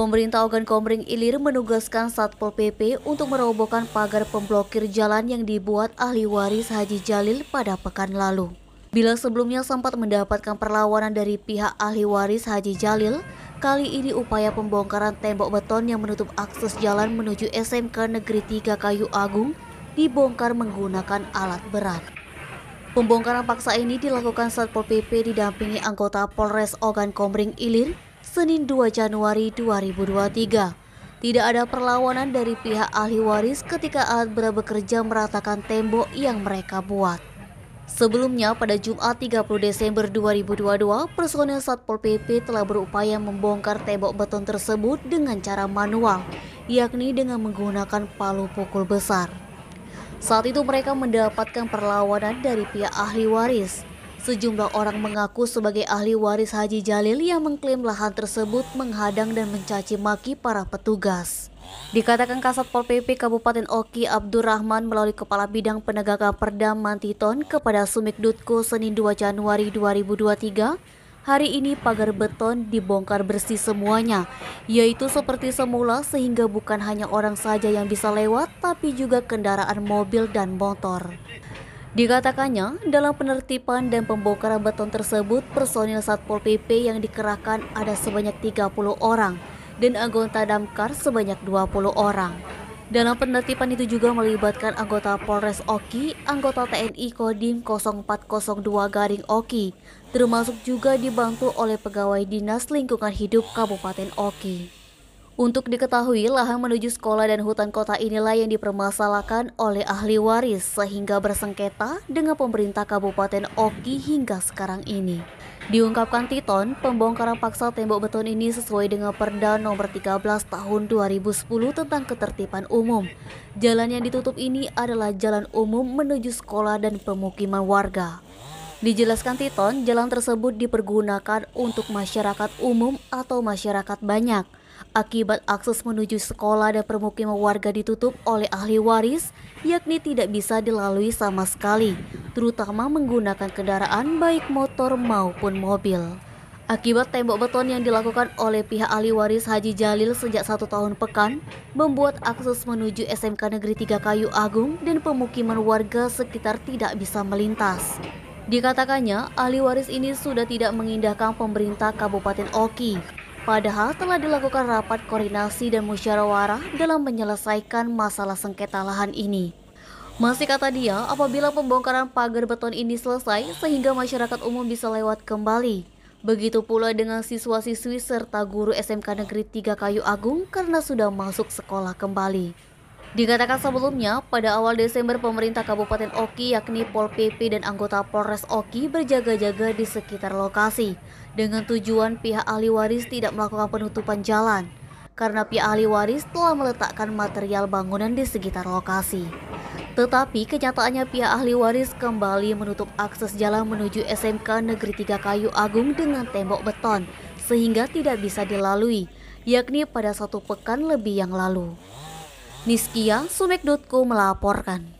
Pemerintah Ogan Komering Ilir menugaskan Satpol PP untuk merobohkan pagar pemblokir jalan yang dibuat ahli waris Haji Jalil pada pekan lalu. Bila sebelumnya sempat mendapatkan perlawanan dari pihak ahli waris Haji Jalil, kali ini upaya pembongkaran tembok beton yang menutup akses jalan menuju SMK Negeri 3 Kayu Agung dibongkar menggunakan alat berat. Pembongkaran paksa ini dilakukan Satpol PP didampingi anggota Polres Ogan Komering Ilir Senin 2 Januari 2023. Tidak ada perlawanan dari pihak ahli waris ketika alat berat bekerja meratakan tembok yang mereka buat. Sebelumnya, pada Jumat 30 Desember 2022, personel Satpol PP telah berupaya membongkar tembok beton tersebut dengan cara manual, yakni dengan menggunakan palu pukul besar. Saat itu mereka mendapatkan perlawanan dari pihak ahli waris. Sejumlah orang mengaku sebagai ahli waris Haji Jalil yang mengklaim lahan tersebut menghadang dan mencaci maki para petugas. Dikatakan Kasat Pol PP Kabupaten Oki Abdurrahman melalui Kepala Bidang Penegakan Perda Mantiton kepada Sumikdutko Senin 2 Januari 2023 hari ini pagar beton dibongkar bersih semuanya, yaitu seperti semula sehingga bukan hanya orang saja yang bisa lewat, tapi juga kendaraan mobil dan motor. Dikatakannya, dalam penertiban dan pembongkaran beton tersebut, personil Satpol PP yang dikerahkan ada sebanyak 30 orang dan anggota damkar sebanyak 20 orang. Dalam penertiban itu juga melibatkan anggota Polres Oki, anggota TNI Kodim 0402 Garing Oki, termasuk juga dibantu oleh pegawai Dinas Lingkungan Hidup Kabupaten Oki. Untuk diketahui, lahan menuju sekolah dan hutan kota inilah yang dipermasalahkan oleh ahli waris sehingga bersengketa dengan pemerintah Kabupaten Oki hingga sekarang ini. Diungkapkan Titon, pembongkaran paksa tembok beton ini sesuai dengan Perda Nomor 13 Tahun 2010 tentang Ketertiban Umum. Jalan yang ditutup ini adalah jalan umum menuju sekolah dan pemukiman warga. Dijelaskan Titon, jalan tersebut dipergunakan untuk masyarakat umum atau masyarakat banyak. Akibat akses menuju sekolah dan permukiman warga ditutup oleh ahli waris, yakni tidak bisa dilalui sama sekali, terutama menggunakan kendaraan baik motor maupun mobil. Akibat tembok beton yang dilakukan oleh pihak ahli waris Haji Jalil sejak satu tahun pekan, membuat akses menuju SMK Negeri Tiga Kayu Agung dan pemukiman warga sekitar tidak bisa melintas. Dikatakannya, ahli waris ini sudah tidak mengindahkan pemerintah Kabupaten Oki Padahal telah dilakukan rapat koordinasi dan musyawarah dalam menyelesaikan masalah sengketa lahan ini. Masih kata dia, apabila pembongkaran pagar beton ini selesai sehingga masyarakat umum bisa lewat kembali. Begitu pula dengan siswa-siswi serta guru SMK Negeri 3 Kayu Agung karena sudah masuk sekolah kembali. Dikatakan sebelumnya, pada awal Desember pemerintah Kabupaten Oki yakni Pol PP dan anggota Polres Oki berjaga-jaga di sekitar lokasi dengan tujuan pihak ahli waris tidak melakukan penutupan jalan karena pihak ahli waris telah meletakkan material bangunan di sekitar lokasi. Tetapi kenyataannya pihak ahli waris kembali menutup akses jalan menuju SMK Negeri Tiga Kayu Agung dengan tembok beton sehingga tidak bisa dilalui, yakni pada satu pekan lebih yang lalu. Niskia Sumek.co melaporkan.